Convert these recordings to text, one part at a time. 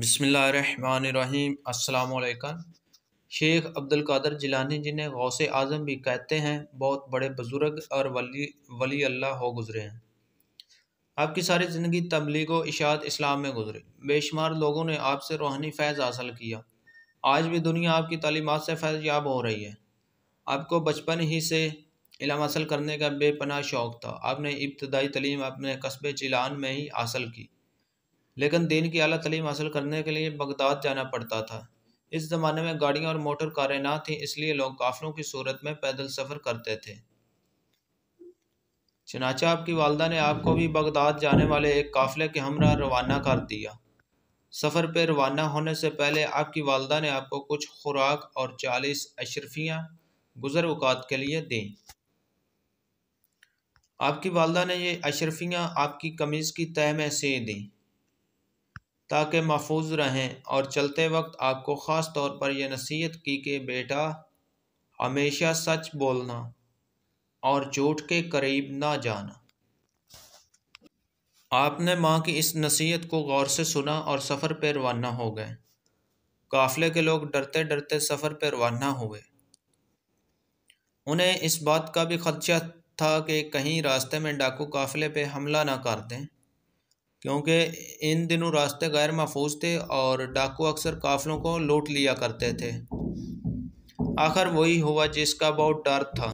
बसमीम अल्लाम शेख अब्दुल कादर जिलानी जिन्हें गौस आज़म भी कहते हैं बहुत बड़े बुज़ुर्ग और वली वली अल्लाह हो गुज़रे हैं आपकी सारी ज़िंदगी तबलीग व इशात इस्लाम में गुजरी बेशुमार लोगों ने आपसे रूहानी फैज़ हासिल किया आज भी दुनिया आपकी तालीमत से फैज़ याब हो रही है आपको बचपन ही से इलाम हासिल करने का बेपनाह शौक़ था आपने इब्तदाई तलीम अपने कस्बे चिलान में ही हासिल की लेकिन दीन की अली तलीम हासिल करने के लिए बगदाद जाना पड़ता था इस ज़माने में गाड़ियाँ और मोटर कारें ना थीं इसलिए लोग काफ़िलों की सूरत में पैदल सफ़र करते थे चनाचा आपकी वालदा ने आपको भी बगदाद जाने वाले एक काफले के हमरा रवाना कर दिया सफ़र पर रवाना होने से पहले आपकी वालदा ने आपको कुछ खुराक और चालीस अशरफियाँ गुज़र अवकात के लिए दें आपकी वालदा ने ये अशरफियाँ आपकी कमीज़ की तय में से दीं ताकि महफूज रहें और चलते वक्त आपको ख़ास तौर पर यह नसीहत की कि बेटा हमेशा सच बोलना और झूठ के करीब ना जाना आपने माँ की इस नसीहत को गौर से सुना और सफ़र पर रवाना हो गए काफ़ले के लोग डरते डरते सफ़र पर रवाना हुए उन्हें इस बात का भी खदशा था कि कहीं रास्ते में डाकू काफ़िले पर हमला ना कर दें क्योंकि इन दिनों रास्ते गैर महफूज थे और डाकू अक्सर काफिलों को लूट लिया करते थे आखिर वही हुआ जिसका बहुत डर था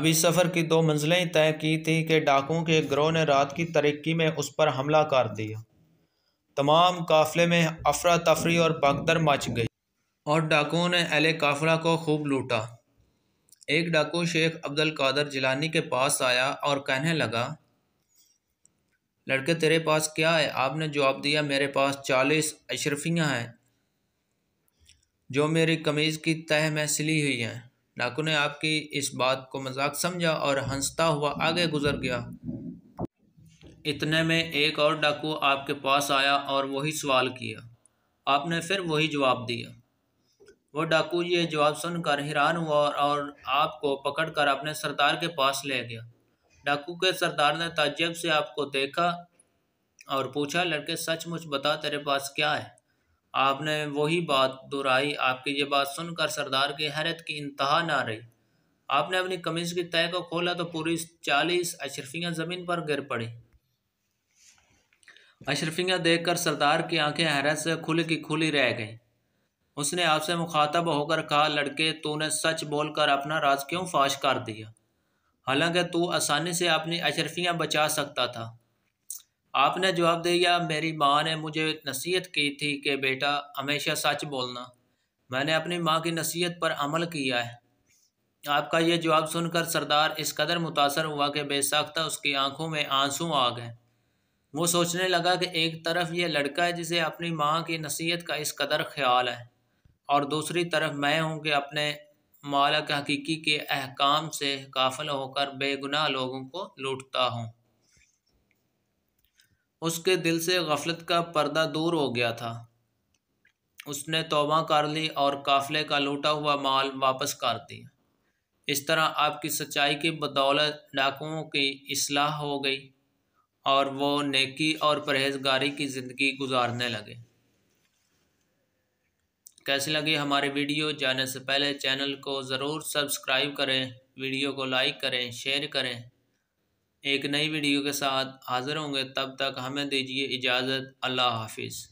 अभी सफ़र की दो मंजिलें तय की थी कि डाकुओं के ग्रोह ने रात की तरक्की में उस पर हमला कर दिया तमाम काफिले में अफरा तफरी और बगदर मच गई और डाकुओं ने अहल काफिला को खूब लूटा एक डाकू शेख अब्दुल कादर जिलानी के पास आया और कहने लगा लड़के तेरे पास क्या है आपने जवाब दिया मेरे पास चालीस अशरफियाँ हैं जो मेरी कमीज़ की तह में सिली हुई हैं डाकू ने आपकी इस बात को मजाक समझा और हंसता हुआ आगे गुजर गया इतने में एक और डाकू आपके पास आया और वही सवाल किया आपने फिर वही जवाब दिया वो डाकू ये जवाब सुनकर हैरान हुआ और आपको पकड़कर अपने सरदार के पास ले गया डाकू के सरदार ने ताजब से आपको देखा और पूछा लड़के सचमुच बता तेरे पास क्या है आपने वही बात दोहराई आपकी ये बात सुनकर सरदार की हैरत की इंतहा ना रही आपने अपनी कमीज की तय को खोला तो पूरी चालीस अशरफियाँ ज़मीन पर गिर पड़ी अशरफियाँ देखकर सरदार की आंखें हैरत से खुली की खुली रह गईं उसने आपसे मुखातब होकर कहा लड़के तूने सच बोलकर अपना राज क्यों फाश कर दिया हालांकि तो आसानी से अपनी अशरफियाँ बचा सकता था आपने जवाब दिया मेरी माँ ने मुझे नसीहत की थी कि बेटा हमेशा सच बोलना मैंने अपनी माँ की नसीहत पर अमल किया है आपका यह जवाब सुनकर सरदार इस कदर मुतासर हुआ कि बेसाख्ता उसकी आंखों में आंसू आ गए वो सोचने लगा कि एक तरफ यह लड़का है जिसे अपनी माँ की नसीहत का इस कदर ख्याल है और दूसरी तरफ मैं हूँ कि अपने मालक हकीकी के अहकाम से काफिल होकर बेगुनाह लोगों को लूटता हूँ उसके दिल से गफलत का पर्दा दूर हो गया था उसने तोबा कर ली और काफले का लूटा हुआ माल वापस कर दिया इस तरह आपकी सच्चाई की बदौलत डाकुओं की असलाह हो गई और वो नेकी और परहेजगारी की ज़िंदगी गुजारने लगे कैसी लगी हमारी वीडियो जाने से पहले चैनल को ज़रूर सब्सक्राइब करें वीडियो को लाइक करें शेयर करें एक नई वीडियो के साथ हाज़िर होंगे तब तक हमें दीजिए इजाज़त अल्लाह हाफिज़